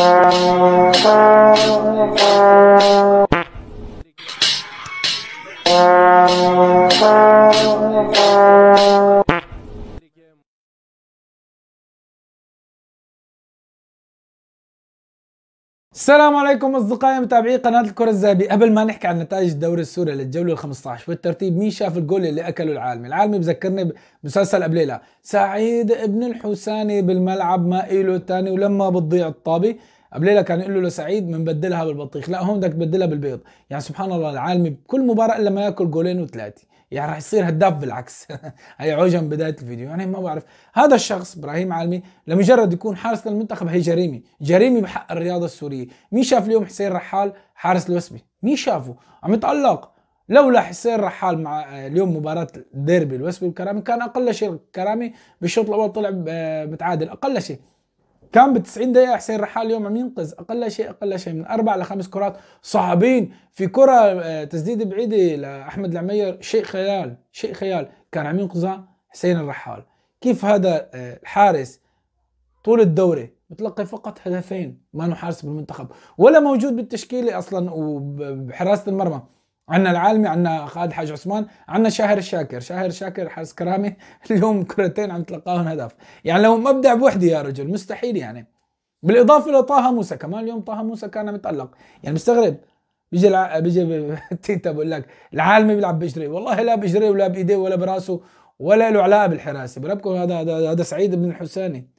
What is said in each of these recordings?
Thank you. السلام عليكم اصدقائي متابعي قناه الكره الذهبيه قبل ما نحكي عن نتائج الدوري السوري للجوله ال15 والترتيب مين شاف الجول اللي اكله العالمي العالمي بذكرني بمسلسل قبل ليلة سعيد ابن الحساني بالملعب ما إله ثاني ولما بتضيع الطابه قبليله كان يقول له لسعيد بنبدلها بالبطيخ لا هون بدك تبدلها بالبيض يعني سبحان الله العالمي بكل مباراه الا ما ياكل جولين وثلاثه يعني راح يصير هداف بالعكس هيعوجها من بدايه الفيديو يعني ما بعرف هذا الشخص ابراهيم عالمي لمجرد يكون حارس للمنتخب هي جريمه جريمه بحق الرياضه السوريه مين شاف اليوم حسين رحال حارس الوسبي مين شافه عم يتالق لولا حسين رحال مع آه، اليوم مباراة ديربي الوسبي الكرامي كان أقل شيء الكرامي بالشوط الأول طلع آه، متعادل أقل شيء كان ب 90 دقيقة حسين رحال اليوم عم ينقذ أقل شيء أقل شيء من أربع لخمس كرات صعبين في كرة آه، تسديدة بعيدة لأحمد العمير شيء خيال شيء خيال كان عم ينقذها حسين الرحال كيف هذا آه، الحارس طول الدوري متلقي فقط هدفين ما انه حارس بالمنتخب ولا موجود بالتشكيله اصلا وبحراسه المرمى عندنا العالمي عندنا خالد حاج عثمان عندنا شاهر الشاكر شاهر الشاكر حارس كرامي اليوم كرتين عم تلقاهم هدف يعني لو مبدع بوحده يا رجل مستحيل يعني بالاضافه لطه موسى كمان اليوم طه موسى كان متالق يعني مستغرب بيجي الع... بيجي تيتا بقول لك العالمي بيلعب بجري والله لا بجري ولا بايديه ولا براسه ولا له علاقه بالحراسه بربكم هذا هذا هذا سعيد بن الحساني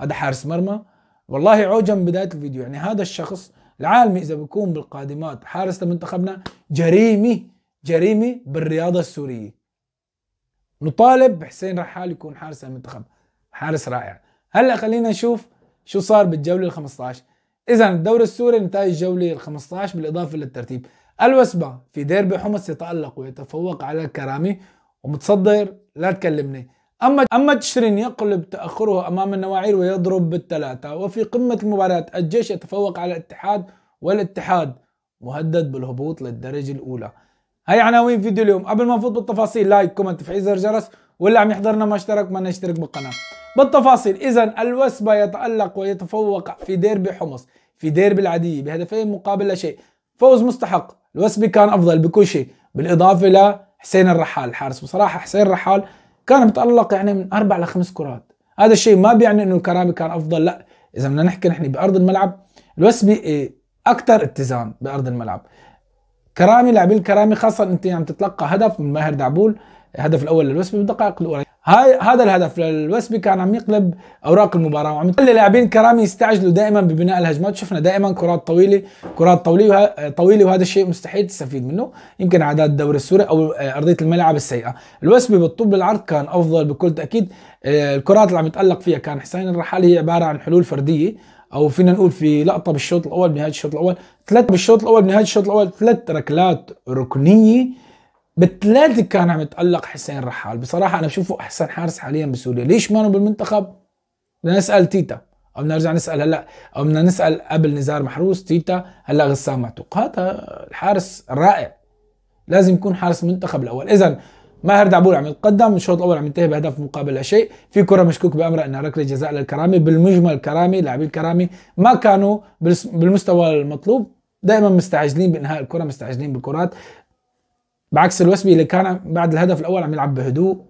هذا حارس مرمى والله عوجا من بدايه الفيديو يعني هذا الشخص العالمي اذا بيكون بالقادمات حارس لمنتخبنا جريمه جريمه بالرياضه السوريه نطالب حسين رحال يكون حارس المنتخب حارس رائع هلا خلينا نشوف شو صار بالجوله ال15 اذا الدوري السوري نتائج الجوله ال15 بالاضافه للترتيب الوسبه في ديربي حمص يتالق ويتفوق على الكرامي ومتصدر لا تكلمني أما أما تشرين يقلب تأخره أمام النواعير ويضرب بالثلاثة وفي قمة المباراة الجيش يتفوق على الاتحاد والاتحاد مهدد بالهبوط للدرجة الأولى هاي عناوين فيديو اليوم قبل ما نفوت بالتفاصيل لايك كومنت تفعيل زر جرس واللي عم يحضرنا ما اشترك ما يشترك بالقناة بالتفاصيل إذا الوسبة يتألق ويتفوق في ديربي حمص في ديربي العادية بهدفين مقابل لا شيء فوز مستحق الوسبي كان أفضل بكل شيء بالإضافة لحسين الرحال حارس بصراحة حسين الرحال كان متالق يعني من اربع لخمس كرات هذا الشيء ما بيعني انه الكرامي كان افضل لا اذا بدنا نحكي نحن بارض الملعب الوسبي اكثر إيه، اتزان بارض الملعب كرامي لاعبين الكرامي خاصه انت عم يعني تتلقى هدف من ماهر دعبول الهدف الاول للوسبي بالدقائق الاولى هاي هذا الهدف للوسبي كان عم يقلب اوراق المباراه وعم يخلي لاعبين كرامي يستعجلوا دائما ببناء الهجمات شفنا دائما كرات طويله كرات طويله طويله وهذا الشيء مستحيل تستفيد منه يمكن عداد الدوري السوري او آه، ارضيه الملعب السيئه الوسبي بالطول بالعرض كان افضل بكل تاكيد آه، الكرات اللي عم يتالق فيها كان حسين الرحالي هي عباره عن حلول فرديه او فينا نقول في لقطه بالشوط الاول بنهايه الشوط الاول ثلاث بالشوط الاول بنهايه الشوط الاول ثلاث ركلات ركنيه بالثلاثه كان عم يتالق حسين رحال بصراحه انا بشوفه احسن حارس حاليا بسوريا ليش ما بالمنتخب بدنا نسال تيتا او بدنا نرجع نسال هلا او بدنا نسال قبل نزار محروس تيتا هلا غسان معتوق هذا الحارس رائع لازم يكون حارس منتخب الاول اذا ماهر دعبول عم يتقدم الشوط الاول عم ينتهي بهدف مقابل لا شيء في كره مشكوك بامرها انها ركله جزاء للكرامي بالمجمل كرامي لاعبي الكرامي ما كانوا بالمستوى المطلوب دائما مستعجلين بانهاء الكره مستعجلين بالكرات بعكس الوسبي اللي كان بعد الهدف الاول عم يلعب بهدوء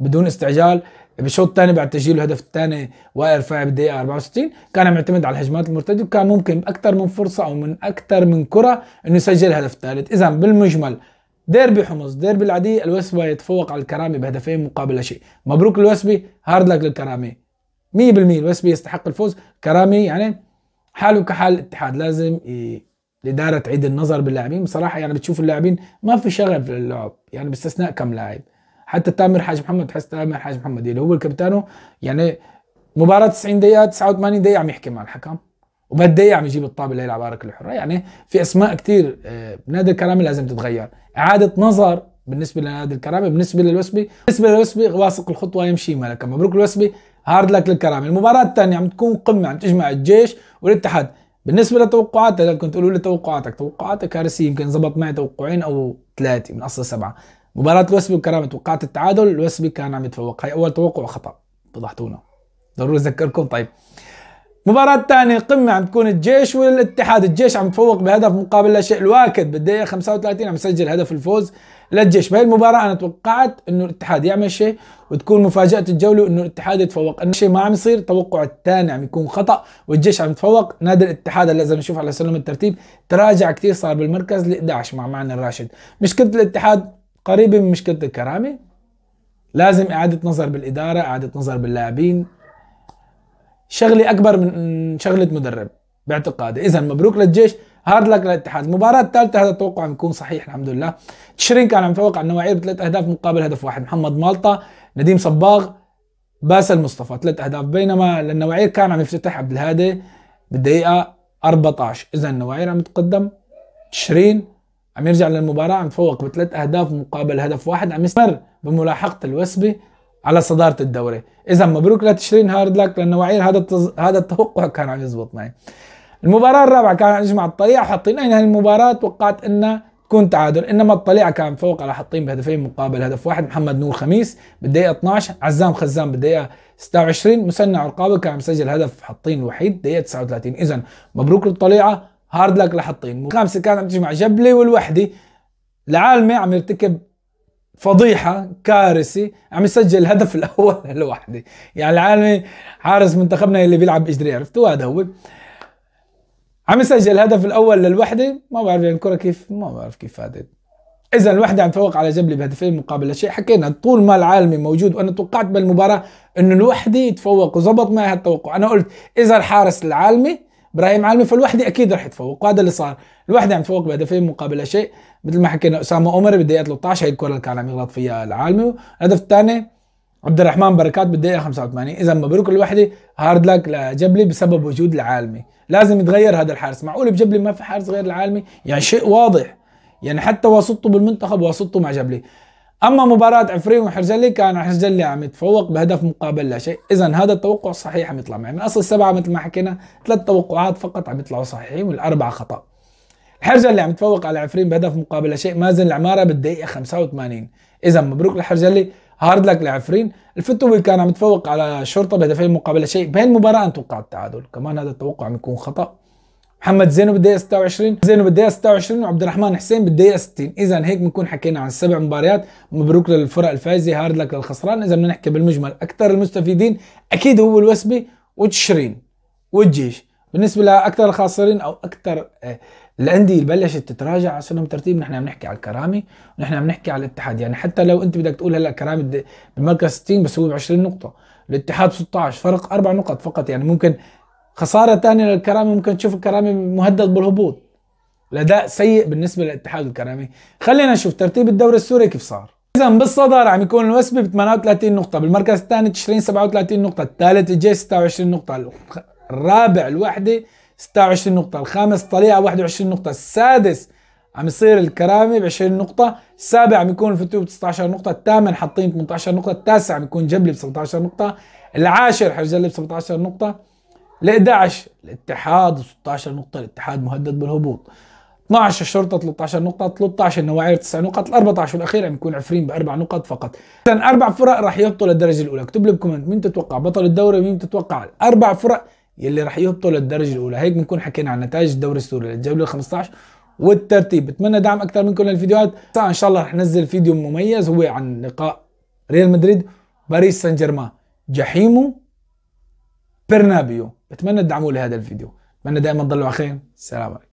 بدون استعجال بالشوط الثاني بعد تسجيل الهدف الثاني وائل فاي بالدقيقه 64 كان معتمد على الهجمات المرتده وكان ممكن باكثر من فرصه او من اكثر من كره انه يسجل الهدف الثالث اذا بالمجمل ديربي حمص ديربي العادي الوسبي يتفوق على الكرامي بهدفين مقابل لا شيء مبروك الوسبي هارد لك للكرامي 100% الوسبي يستحق الفوز كرامي يعني حاله كحال الاتحاد لازم ي... لاداره تعيد النظر باللاعبين بصراحه يعني بتشوف اللاعبين ما في شغف للعب يعني باستثناء كم لاعب حتى تامر حاج محمد تحس تامر حاج محمد اللي هو الكابتانو يعني مباراه 90 دقيقه 89 دقيقه عم يحكي مع الحكم وبهالدقيقه عم يجيب الطابه اللي يلعب عبارك الحره يعني في اسماء كثير آه، نادي الكرامه لازم تتغير اعاده نظر بالنسبه لنادي الكرامه بالنسبه للوسبي بالنسبه للوسبي واثق الخطوه يمشي ملكا مبروك الوسبي هارد لك للكرامه المباراه الثانيه عم تكون قمه عم تجمع الجيش والاتحاد بالنسبه للتوقعات اللي كنت تقولوا لي توقعاتك توقعاتك كارثية يمكن زبط معي توقعين او ثلاثه من اصل سبعه مباراه الوسبي والكرامه توقعت التعادل الوسبي كان عم يتفوق هي اول توقع خطا فضحتونا ضروري اذكركم طيب مباراة ثانية قمة عم تكون الجيش والاتحاد الجيش عم تفوق بهدف مقابل لا شيء الواكد بالدقيقة 35 عم يسجل هدف الفوز للجيش بهي المباراة أنا توقعت إنه الاتحاد يعمل شيء وتكون مفاجأة الجولة إنه الاتحاد يتفوق إنه شيء ما عم يصير توقع الثاني عم يكون خطأ والجيش عم يتفوق نادي الاتحاد اللي لازم نشوف على سلم الترتيب تراجع كثير صار بالمركز ل 11 مع معنى الراشد مشكلة الاتحاد قريبة من مشكلة الكرامة لازم إعادة نظر بالإدارة إعادة نظر باللاعبين شغلي اكبر من شغله مدرب باعتقادي اذا مبروك للجيش هارد لك للاتحاد المباراة الثالثة هذا التوقع عم يكون صحيح الحمد لله تشرين كان عم يفوق على النواعير بثلاث اهداف مقابل هدف واحد محمد مالطا نديم صباغ باسل مصطفى ثلاث اهداف بينما للنواعير كان عم يفتتح عبد الهادي بالدقيقة 14 اذا النواعير عم تقدم تشرين عم يرجع للمباراة عم يتفوق بثلاث اهداف مقابل هدف واحد عم يستمر بملاحقة الوسبي على صداره الدوري اذا مبروك لتشرين لك لانه وعير هذا التز... هذا التوقع كان عم يزبط معي المباراه الرابعه كان عم يجمع الطليعه حاطين عين هالمباراه توقعت انها تكون تعادل انما الطليعه كان فوق على حاطين بهدفين مقابل هدف واحد محمد نور خميس بالدقيقه 12 عزام خزام بالدقيقه 26 مسنع عرقابة كان مسجل هدف حاطين الوحيد دقيقه 39 اذا مبروك للطليعه هارد لك لحطين الخامسه كانت عم تجمع جبلي والوحدي لعالمي عم يرتكب فضيحة كارثي عم يسجل الهدف الأول لوحده يعني العالمي حارس منتخبنا اللي بيلعب إجري عرفتوا هذا هو عم يسجل الهدف الأول للوحدة ما بعرف يعني الكرة كيف ما بعرف كيف فادت إذا الوحدة عم تفوق على جبلي بهدفين مقابل شيء حكينا طول ما العالمي موجود وأنا توقعت بالمباراة إنه الوحدة يتفوق وزبط معي هالتوقع أنا قلت إذا الحارس العالمي ابراهيم عالمي فالوحدي اكيد راح يتفوق وهذا اللي صار الوحدي عم يتفوق بهدفين مقابل شيء مثل ما حكينا اسامه عمر بالدقيقه 13 هي الكره اللي كان عم يغلط فيها العالمي الهدف الثاني عبد الرحمن بركات بالدقيقه 85 اذا مبروك الوحدي هارد لك لجبلي بسبب وجود العالمي لازم يتغير هذا الحارس معقول بجبلي ما في حارس غير العالمي يعني شيء واضح يعني حتى واسطته بالمنتخب واسطته مع جبلي اما مباراه عفرين وحرجلي كان حرجلي عم يتفوق بهدف مقابل لا شيء اذا هذا التوقع صحيح عم يطلع معي من اصل سبعه مثل ما حكينا ثلاث توقعات فقط عم يطلعوا صحيحين والاربعه خطا حرجلي عم يتفوق على عفرين بهدف مقابل لا شيء مازن العماره بالدقيقه 85 اذا مبروك لحرجلي، هارد لك لعفرين الفتوي كان عم يتفوق على الشرطه بهدفين مقابل لا شيء بهي المباراه ان توقع التعادل كمان هذا التوقع عم يكون خطا محمد زينو بالدقيقه 26 زينو بالدقيقه 26 وعبد الرحمن حسين بالدقيقه 60 اذا هيك بنكون حكينا عن سبع مباريات مبروك للفرق الفائزه هارد لك للخسران اذا بدنا نحكي بالمجمل اكثر المستفيدين اكيد هو الوسبي وتشرين والجيش بالنسبه لاكثر الخاسرين او اكثر آه، الانديه اللي بلشت تتراجع على سلم ترتيب نحن عم نحكي على الكرامي ونحن عم نحكي على الاتحاد يعني حتى لو انت بدك تقول هلا كرامي بمركز 60 بس هو ب 20 نقطه الاتحاد 16 فرق اربع نقط فقط يعني ممكن خساره ثانيه للكرامي ممكن تشوف الكرامي مهدد بالهبوط الاداء سيء بالنسبه للاتحاد الكرامي خلينا نشوف ترتيب الدوري السوري كيف صار اذا بالصداره عم يكون الوسبي ب 38 نقطه بالمركز الثاني تشرين 37 نقطه الثالث الجي 26 نقطه الرابع الوحده 26 نقطه الخامس طليعه 21 نقطه السادس عم يصير الكرامي ب 20 نقطة، السابع عم يكون الفتوة ب 19 نقطة، الثامن حاطين 18 نقطة، التاسع عم يكون جبلي ب 17 نقطة، العاشر حرجلي ب 17 نقطة، ل 11 الاتحاد 16 نقطة الاتحاد مهدد بالهبوط 12 الشرطة 13 نقطة 13 النواعير 9 نقط ال 14 والأخير أن يعني يكون عفرين بأربع نقط فقط إذا أربع فرق راح يهبطوا للدرجة الأولى اكتب لي بكومنت مين تتوقع بطل الدوري ومين تتوقع أربع فرق يلي راح يهبطوا للدرجة الأولى هيك بنكون حكينا عن نتائج الدوري السوري للجولة 15 والترتيب بتمنى دعم أكثر منكم للفيديوهات إن شاء الله رح ننزل فيديو مميز هو عن لقاء ريال مدريد باريس سان جيرمان جحيمه برنابيو بتمنى تدعموا لي هذا الفيديو اتمنى دائما تضلوا على خير السلام عليكم